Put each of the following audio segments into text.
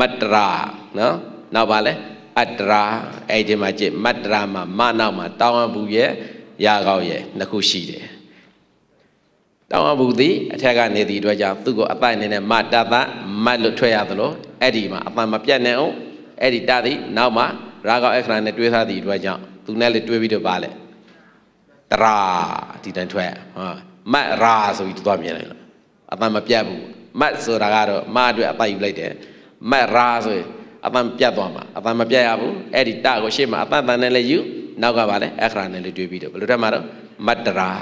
မတရာနော်နောက်ပါလဲအတရာအဲ့ဒီမှာကြည့်မတရာမှာမနောက်မှာတောင်းအပူရဲ့ရာကောင်းရဲ့နှစ်ခုရှိတယ်တောင်းအပူသည်အထက်ကနေသည့်အတွက်ကြောင့်သူ့ကိုအပိုင်နေနဲ့မတတမတ်လို့ထွက်ရသလိုအဲ့ဒီမှာအပိုင်မပြတ်နိုင်အောင်အဲ့ဒီတသည် နောက်မှာရာကောင်းအခရာနဲ့တွဲထားသည့်အတွက်ကြောင့်သူနဲ့လည်းတွဲပြီးတော့ပါလဲတရာဒီတန်ထွက်ဟာမတ်ရာဆိုပြီးသွားမြင်လိုက်လို့အပိုင်မပြတ်ဘူးမတ်ဆိုတာကတော့မအတွက်အပိုင်ယူလိုက်တယ်မတ်ရာဆိုရင်အတန်ပြတ်သွားမှာအတန်မပြတ်ရဘူးအဲ့ဒီတကိုရှေ့မှာအတန်တန်နဲ့လည်းယူနောက်ကပါလဲအခရာနဲ့လည်းတွေးပြီးတော့ဘယ်လိုတတ်မှာတော့မတ်တရာ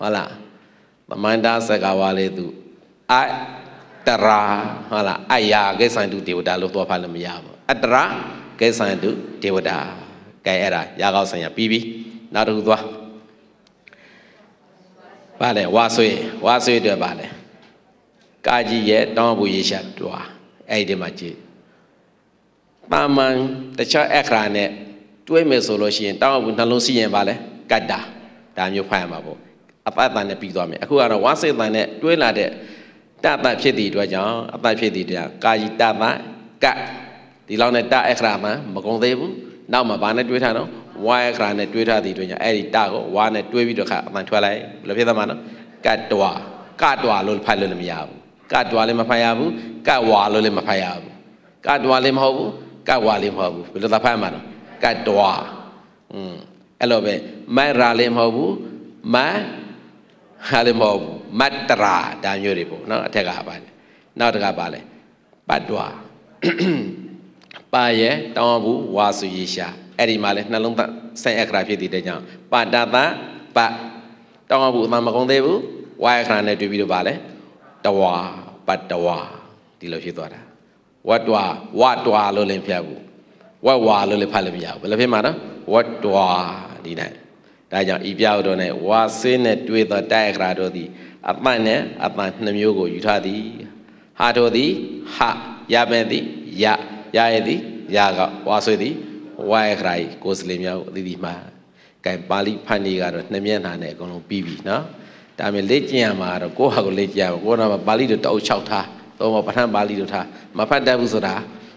ဟုတ်လားပမန္တာစကဝါလေသူအတရာဟုတ်လားအယာကိဆိုင်သူဒေဝတာလို့သွားဖတ်လို့မရဘူးအတရာကိဆိုင်သူဒေဝတာကဲအဲ့ဒါရာကောက်ဆိုင်ရပြီးပြီနောက်တစ်ခုသွားပါလေဝါဆွေဝါဆွေတွေပါလေကာကြီးရဲ့တောင်းပူရေရှာတွားအဲ့ဒီမှာကြည့်ပါမန်တခြားအခရာနဲ့တွဲမယ်ဆိုလို့ရှိရင်တောင်းဘူးနှလုံးစီးရင်ပါလဲကတ်တာဒါမျိုးဖိုင်ရမှာပေါ့အပတ်တန်နဲ့ပြီးသွားမယ်အခုကတော့ဝါစိတ်တန်နဲ့တွဲလာတဲ့တပတ်ဖြစ်သည့်အတွက်ကြောင့်အပတ်ဖြစ်သည့်တရားကာယီတပတ်ကတ်ဒီလောက်နဲ့တအခရာမှမကုန်သေးဘူးနောက်မှဘာနဲ့တွဲထားတော့ဝါအခရာနဲ့တွဲထားသည့်အတွက်ကြောင့်အဲ့ဒီတကိုဝါနဲ့တွဲပြီးတော့ခါအမှန်ထွက်လိုက်ဘယ်လိုဖြစ်သမှာနော် ကတ်တွာကတ်တွာလို့ဖတ်လို့လည်းမရဘူးကတ်သွားလည်းမဖတ်ရဘူးကတ်ဝါလို့လည်းမဖတ်ရဘူးကတ်သွားလည်းမဟုတ်ဘူးကတ်ဝါလည်းမဟုတ်ဘူးဘယ်လိုသာဖတ်မှာလဲကတ်တွားอืมအဲ့လိုပဲမတ်ရာလည်းမဟုတ်ဘူးမတ်ဟာလည်းမဟုတ်ဘူးမတ်တရာဒါမျိုးတွေပေါ့နော်အထက်ကပါတယ်နောက်တကပါလဲပတ်တွားပါရဲ့တောင်းဘူးဝါစုရေရှာအဲ့ဒီမှာလဲနှလုံးသားဆန်အခရာဖြစ်တည်တဲ့ကြောင့်ပါတာတာပတောင်းဘူးအမှမကုန်းသေးဘူးဝါအခရာနဲ့တွေ့ပြီးတော့ပါလဲတဝါပတ္တဝါဒီလိုဖြစ်သွားတာဝတ်တွာဝတ်တွာလို့လည်းဖျက်ဘူးဝတ်ဝါလို့လည်းဖတ်လို့မရဘူးဘယ်လိုဖြစ်မှာနော်ဝတ်တွာဒီတိုင်းဒါကြောင့်ဤပြောက်တော်နဲ့ဝါဆင်းနဲ့တွေ့သောတိုက်ခရာတော်သည်အပန့်နဲ့အပန့်နှမျိုးကိုယူထားသည် ဟာတော်သည်ဟရပဲသည်ယရရသည် ရကဝါဆွေသည်ဝါရခရိုင်ကိုစလင်မြောက်အသီးသီးမှာကဲပါဠိဖန်ဒီကတော့နှမျက်နှာနဲ့အကုန်လုံးပြီးပြီနော်ဒါပေမဲ့လေ့ကျင့်ရမှာတော့ကိုယ့်ဟာကိုလေ့ကျင့်ရမှာကိုယ်ကပါဠိတို့တအုပ်၆ထားသုံးပါပဋ္ဌာန်းပါဠိတို့ထားမဖတ်တတ်ဘူးဆိုတာ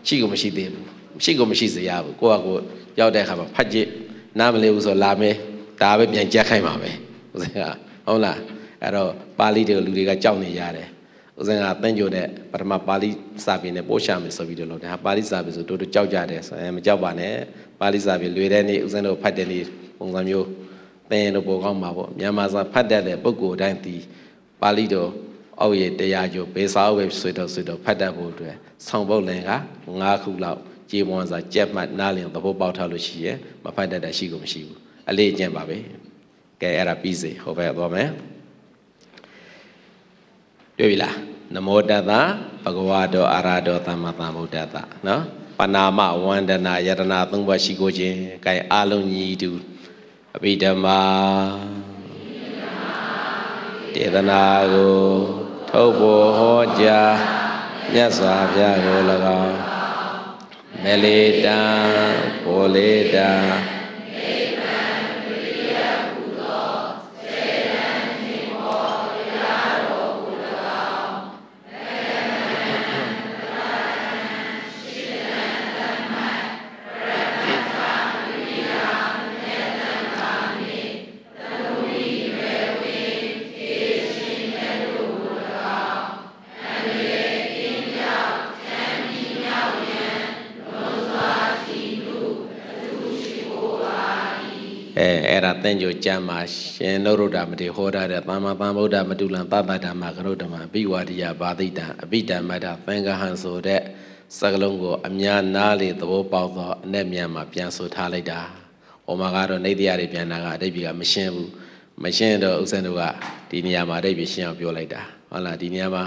ရှိကိုမရှိသေးဘူးရှိကိုမရှိစေရဘူးကိုယ့်ဟာကိုရောက်တဲ့အခါမှာဖတ်ကြည့်နားမလည်ဘူးဆိုလာမယ်ဒါပဲပြန်ကြက်ခိုင်းပါမယ်ဥစဉ်ကဟုတ်လားအဲ့တော့ပါဠိတွေကိုလူတွေကကြောက်နေရတယ်ဥစဉ်ကတန့်ကြိုတဲ့ပထမပါဠိစာပေနဲ့ပို့ချမယ်ဆိုပြီးတော့လုပ်တယ်ဟာပါဠိစာပေဆိုတို့တို့ကြောက်ကြတယ်ဆိုရင်မကြောက်ပါနဲ့ပါဠိစာပေလွေတဲ့နေ့ဥစဉ်တို့ဖတ်တဲ့နေ့ပုံစံမျိုးသင်လို့ပိုကောင်းမှာပေါ့မြန်မာစာဖတ်တတ်တဲ့ပုဂ္ဂိုလ်တိုင်းဒီပါဠိတော် အောက်ရတရားကျော်ဘေစာဝေဆွေတော်ဆွေတော်ဖတ်တတ်ဖို့အတွက်ဆောင်းပုတ်လင်က၅ခုလောက်ကြေပွန်စာကြက်မှတ်နားလင်သဘောပေါက်ထားလို့ရှိရယ်မဖတ်တတ်တာရှိကုန်မရှိဘူးအလေးအကျင့်ပါပဲကဲအဲ့ဒါပြီးစေဟိုဘက်သွားမယ်တွေ့ပြီလားနမောတတဘဂဝါတော်အာရတော်သမ္မာသမ္ဗုဒ္ဓတနော်ပနာမဝန္ဒနာယတနာသုံးပါးရှိကိုခြင်း gain အလုံးကြီးတူအဘိဓမ္မာတေသနာကိုထုတ်ဖို့ဟောကြားမြတ်စွာဘုရားကို၎င်းမလေတံဘောလေတံအဲအဲ့ဒါတင့်ကြိုကျမ်းမှာရှင်နုရုဒ္ဓမတိဟောထားတဲ့သမ္မာသမ္ဗုဒ္ဓမတုလံပပ္ပဓမ္မကရုဓမ္မဘိဝါဒိယဘာတိတံအဘိဓမ္မတသင်္ကဟံဆိုတဲ့စကလုံးကို အများနားလေသဘောပေါက်သောအနဲ့မြန်မှာပြန်ဆိုထားလိုက်တာ။ဟောမှာကတော့နေတရားတွေပြန်တာကအတိတ်ကမရှင်းဘူး။မရှင်းတော့ဥစ္စံတို့ကဒီနေရာမှာအတိတ်ရှင်းအောင်ပြောလိုက်တာ။ဟုတ်လားဒီနေရာမှာ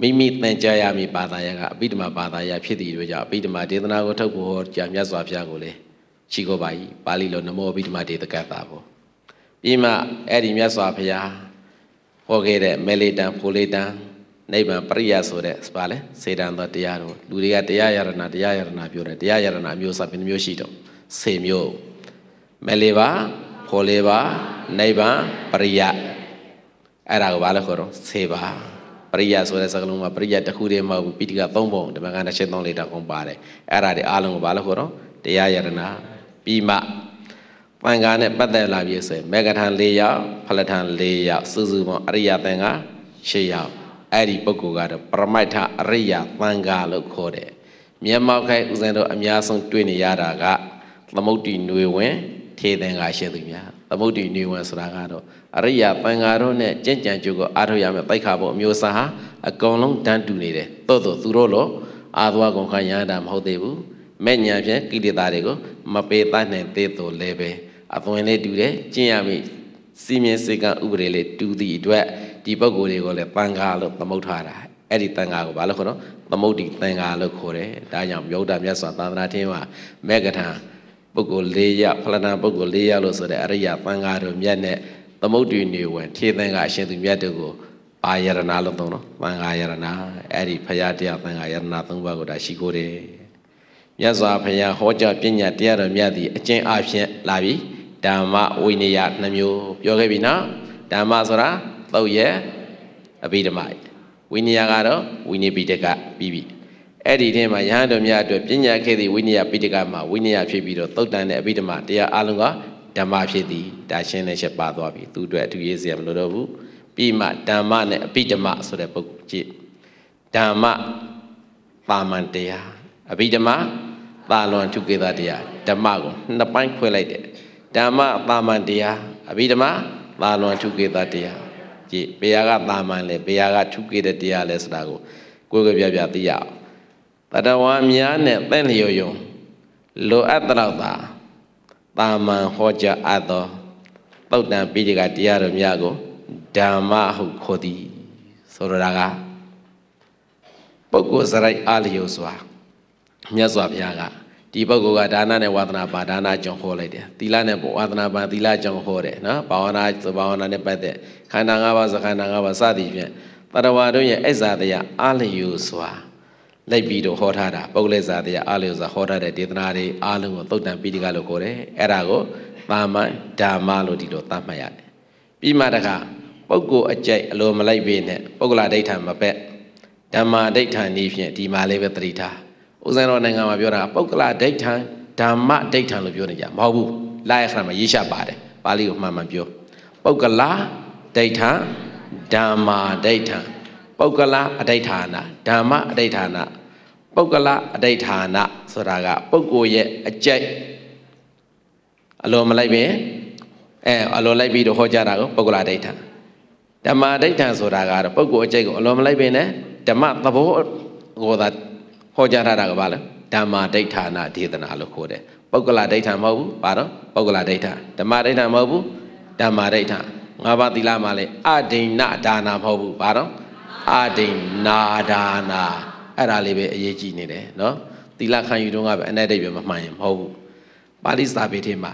မိမိသင်ကြားရမည့်ဘာသာရပ်ကအဘိဓမ္မာဘာသာရပ်ဖြစ်သည့်တို့ကြောင့်အဘိဓမ္မာဒေသနာကိုထုတ်ဖို့ကြားမြတ်စွာဘုရားကိုလည်းရှိကိုပါကြီးပါဠိလိုနမောဘိဓမ္မဒေသကတာပေါ့ပြီးမှအဲ့ဒီမြတ်စွာဘုရားဟောခဲ့တဲ့မေလေတံဖိုလေတံနိဗ္ဗာန်ပရိယဆိုတဲ့ဘာလဲစေတံသောတရားတော်လူတွေကတရားယရဏတရားယရဏပြောတယ်တရားယရဏအမျိုးအစားဘယ်နှမျိုးရှိတော့စေမျိုးမေလေပါဖိုလေပါ နိဗ္ဗာန်ပရိယအဲ့ဒါကိုဘာလဲခေါ်တော့စေပါ ပရိယဆိုတဲ့စကားလုံးမှာပရိယတစ်ခုတည်းမဟုတ်ဘူးပိဋက၃ပုံဓမ္မကဏ္ဍ၈၃လေးတောင်ကုန်ပါတယ်အဲ့ဒါတွေအားလုံးကိုဘာလဲခေါ်တော့တရားယရဏပြီးမှပန်ကာနဲ့ပတ်သက်လာပြီဆိုရင်မေဂထံ၄ယောက်ဖလထံ၄ယောက်စုစုပေါင်းအရိယသင်္ဃာ၈ယောက်အဲ့ဒီပုဂ္ဂိုလ်ကတော့ပရမိတ်ထအရိယသင်္ဃာလို့ခေါ်တယ်မျက်မှောက်ခိုင်ဦးဇင်းတို့အများဆုံးတွေ့နေရတာကသမုတ်တိနွေဝင်ထေသင်္ဃာရှိသူများသမုတ်တိနွေဝင်ဆိုတာကတော့အရိယသင်္ဃာတို့နဲ့ကြင်ကြံကြိုးကိုအားထုတ်ရမယ်တိုက်ခါဖို့အမျိုးအစားဟာအကုန်လုံးတန်းတူနေတယ်တော်တော်သူတို့လိုအာသဝကုန်ခရရတာမဟုတ်သေးဘူးမဲ့ညာဖြင့်ကိလေသာတွေကိုမပယ်တတ်နိုင်သေးသူလည်းပဲအသွင်လေးတူတယ်ကျင့်ရပြီစီမင်းစေကဥပဒေလေးတူသည့်အတွက်ဒီပုဂ္ဂိုလ်တွေကိုလည်းတန်ခါလို့သမုတ်ထားတာအဲ့ဒီတန်ခါကိုဘာလို့ခေါ်တော့သမုတ်တီတန်ခါလို့ခေါ်တယ်ဒါကြောင့်ဗုဒ္ဓမြတ်စွာသာသနာထင်းမှာမေကထံပုဂ္ဂိုလ်၄ရဖလနာပုဂ္ဂိုလ်၄ရလို့ဆိုတဲ့အရိယာတန်ခါတို့မြတ်နဲ့သမုတ်တီနေဝင်ထေသင်္ကအရှင်သူမြတ်တို့ကိုအာယရဏလို့သုံးတော့တန်ခါယရဏအဲ့ဒီဖရာတရားတန်ခါယရဏ၃ပါးကိုဒါရှိခိုးတယ်မြတ်စွာဘုရားဟောကြားပညာတရားတော်မြတ်သည်အကျဉ်းအဖြစ်လာပြီးဓမ္မဝိနည်းနှမျိုးပြောခဲ့ပြီနော်ဓမ္မဆိုတာသုတ်ရဲ့အဘိဓမ္မဝိနည်းကတော့ဝိနည်းပိဋကပြီးပြီအဲ့ဒီထဲမှာယဟန်တော်များအတွက်ပညာခဲ့သည့်ဝိနည်းပိဋကမှာဝိနည်းဖြစ်ပြီးတော့သုတ်တန်တဲ့အဘိဓမ္မတရားအလုံးကဓမ္မဖြစ်သည်ဒါရှင်းနဲ့ရှင်းပါသွားပြီသူအတွက်အထူးရေးစရာမလိုတော့ဘူးပြီးမှဓမ္မနဲ့အဘိဓမ္မဆိုတဲ့ပုဂ္ဂိုလ်ကြည့်ဓမ္မပါမန်တရားအဘိဓမ္မသာလွန်ထုကေတာတရားဓမ္မကိုနှစ်ပိုင်းခွဲလိုက်တယ်ဓမ္မသာမန်တရားအဘိဓမ္မာသာလွန်ထုကေတာတရားကြည့်ဘုရားကသာမန်လဲဘုရားကထုကေတဲ့တရားလဲဆိုတာကိုကိုယ်ကပြပြသိရအောင်တတဝါများနဲ့တဲ့လျော်ယုံလိုအပ်တော့သာတာမန်ဟောကြားအပ်သောပုတ်တံပိဋကတရားတော်များကိုဓမ္မဟုတ်ခေါ်သည်ဆိုလိုတာကပုဂ္ဂိုလ်စရိုက်အလျော်စွာမြတ်စွာဘုရားကဒီပုဂ္ဂိုလ်ကဒါနနဲ့ဝါသနာပါဒါနကြောင့်ဟောလိုက်တယ်သီလနဲ့ဝါသနာပါသီလကြောင့်ဟောတယ်နော်ဘာဝနာဘာဝနာနဲ့ပတ်သက်ခန္ဓာ၅ပါးသခန္ဓာ၅ပါးစသည်ဖြင့်တရဝါတို့ရဲ့အစ္ဆာတရားအလျူစွာလိုက်ပြီးတော့ဟောထားတာပုဂ္ဂလိဇာတရားအလျူစွာဟောထားတဲ့ဒေသနာတွေအလုံးကိုသုတ်တံပိဋကလို့ခေါ်တယ်အဲ့ဒါကိုသာမန်ဓမ္မလို့ဒီလိုသတ်မှတ်ရတယ်ပြီးမှတခါပုဂ္ဂိုလ်အကြိုက်အလိုမလိုက်ပေနဲ့ပုဂ္ဂလဒိဋ္ဌံမပက်ဓမ္မာဒိဋ္ဌံဤဖြင့်ဒီမှာလေးပဲတတိထားဦးဇင်းတော်နိုင်ငံမှာပြောတာပုဂ္ဂလဒိဋ္ဌံဓမ္မဒိဋ္ဌံလို့ပြောနေကြမဟုတ်ဘူးလာရခဏမှာရေးရှပါတယ်ပါဠိကိုမှန်မှန်ပြောပုဂ္ဂလဒိဋ္ဌံဓမ္မာဒိဋ္ဌံပုဂ္ဂလအဋိဋ္ဌာဏဓမ္မအဋိဋ္ဌာဏပုဂ္ဂလအဋိဋ္ဌာဏဆိုတာကပုဂ္ဂိုလ်ရဲ့အကြိုက်အလိုမလိုက်ပင်အဲအလိုလိုက်ပြီးတော့ဟောကြတာကိုပုဂ္ဂလဒိဋ္ဌံဓမ္မာဒိဋ္ဌံဆိုတာကတော့ပုဂ္ဂိုလ်အကြိုက်ကိုအလိုမလိုက်ပင်နဲ့ဓမ္မသဘောကိုသာဟောကြားထားတာကဘာလဲဓမ္မာဒိဋ္ဌာနာဒေသနာလို့ခေါ်တယ်ပုဂ္ဂလဒိဋ္ဌာမဟုတ်ဘူးဘာတော့ပုဂ္ဂလဒိဋ္ဌာဓမ္မာဒိဋ္ဌာမဟုတ်ဘူးဓမ္မာဒိဋ္ဌာငါးပါးသီလမှာလဲအဒိဏဒါနာမဟုတ်ဘူးဘာတော့အဒိဏဒါနာအဲ့ဒါလေးပဲအရေးကြီးနေတယ်နော်သီလခံယူတုန်းကပဲအနဲ့တိတ်ပဲမမှန်ရင်မဟုတ်ဘူးပါဠိစာပေထဲမှာ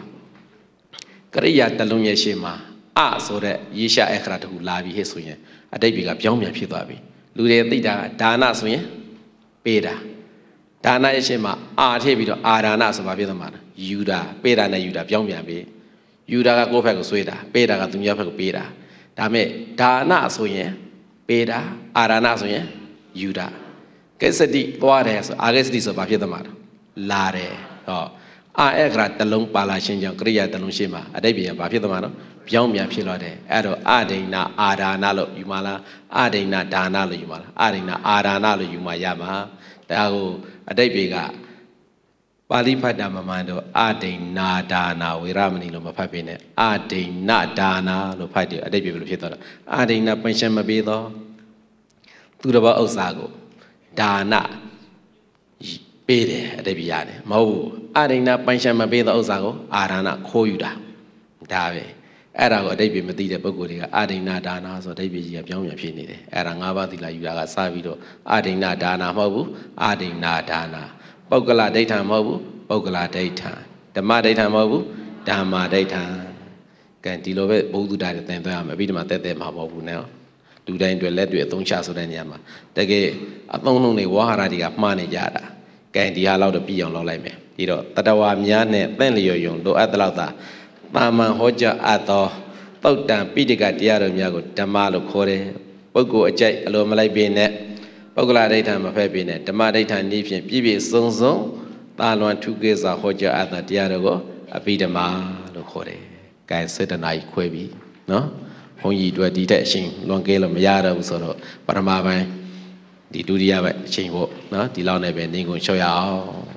ကရိယာတလုံးရဲ့ရှေ့မှာအဆိုတဲ့ရေရှာအခရာတခုလာပြီးဟဲ့ဆိုရင်အတိတ်ကပြောင်းပြန်ဖြစ်သွားပြီလူတွေသိတာဒါနဆိုရင်ပေးတာဒါနရဲ့ရှင်းမှာအာထည့်ပြီးတော့အာဒါနဆိုပါပြသမလားယူတာပေးတာနဲ့ယူတာပြောင်းပြန်ပြီးယူတာကကိုယ့်ဘက်ကိုဆွေးတာပေးတာကသူများဘက်ကိုပေးတာဒါမဲ့ဒါနဆိုရင်ပေးတာ အာဒါနဆိုရင်ယူတာကိစ္စတိသွားတယ်ဆိုအာကိစ္စတိဆိုဘာဖြစ်သမလားလာတယ်ဟောအာအက္ခရာတလုံးပါလာခြင်းကြောင့်ကရိယာတလုံးရှိမှာအတိတ်ပြန်ဘာဖြစ်သမလားပြောင်းပြန်ဖြစ်လာတယ်အဲ့တော့အဒိဏအာဒါနလို့ယူမလားအဒိဏဒါနလို့ယူမလားအဒိဏအာဒါနလို့ယူမရမှာဒါကိုအတိတ်တွေကပါဠိဖတ်တာမမှန်တော့အဒိဏဒါနာဝေရမဏီလို့မဖတ်ပြင်းနဲ့အဒိဏဒါနာလို့ဖတ်တယ်အတိတ်ပြဘယ်လိုဖြစ်သွားလဲအဒိဏပန်ရှင်မပေးတော့သူတစ်ပါးဥစ္စာကိုဒါနပေးတယ်အတိတ်ပြရတယ်မဟုတ်ဘူးအဒိဏပန်ရှင်မပေးတော့ဥစ္စာကိုအာဒါနခိုးယူတာဒါပဲအဲ့ဒါကိုအတိတ်ပဲမသိတဲ့ပုံကိုယ်တွေကအာဒိဏဒါနာဆိုအတိတ်ပဲကြီးကပြောင်းပြန်ဖြစ်နေတယ်အဲ့ဒါ၅ပါးသီလယူတာကစပြီးတော့အာဒိဏဒါနာမဟုတ်ဘူးအာဒိဏဒါနာပုဂ္ဂလဒိဋ္ဌံမဟုတ်ဘူးပုဂ္ဂလဒိဋ္ဌံဓမ္မဒိဋ္ဌံမဟုတ်ဘူးဓမ္မဒိဋ္ဌံကဲဒီလိုပဲဘုသူတရတင်သွင်းရမယ်ပြီးဒီမှာတက်တက်မှာပေါ့ဘူးနော်လူတိုင်းတွေလက်တွေအသုံးချဆိုတဲ့နေရာမှာတကယ်အသုံးလုံးတွေဝါဟာရတွေကမှားနေကြတာကဲဒီဟာလောက်တော့ပြည်အောင်လုပ်လိုက်မယ်ပြီးတော့တတဝါများနဲ့တင့်လျော်ယုံလိုအပ်တဲ့လောက်သာပါမန်ဟောကြားအပ်သော ပုတ်တံပိဋကတရားတော်များကိုဓမ္မလို့ခေါ်တယ်ပုဂ္ဂိုလ်အကြိုက်အလိုမလိုက်ပေနဲ့ပုဂ္ဂလဒိဋ္ဌံမဖက်ပေနဲ့ဓမ္မဒိဋ္ဌံဤဖြင့်ပြည့်ပြည့်စုံစုံတာလွန်ထုကိစ္စဟောကြားအပ်သောတရားတော်ကိုအပိဓမ္မာလို့ခေါ်တယ်။ကဲစေတနာကြီးခွဲပြီးနော်။ဘုန်းကြီးတို့ဒီတဲ့အချိန်လွန်ကဲလို့မရတော့ဘူးဆိုတော့ပရမပိုင်းဒီဒုတိယပိုင်းအချိန်ပေါ့နော်ဒီလောက်နဲ့ပဲနေကုန်လျှော့ရအောင်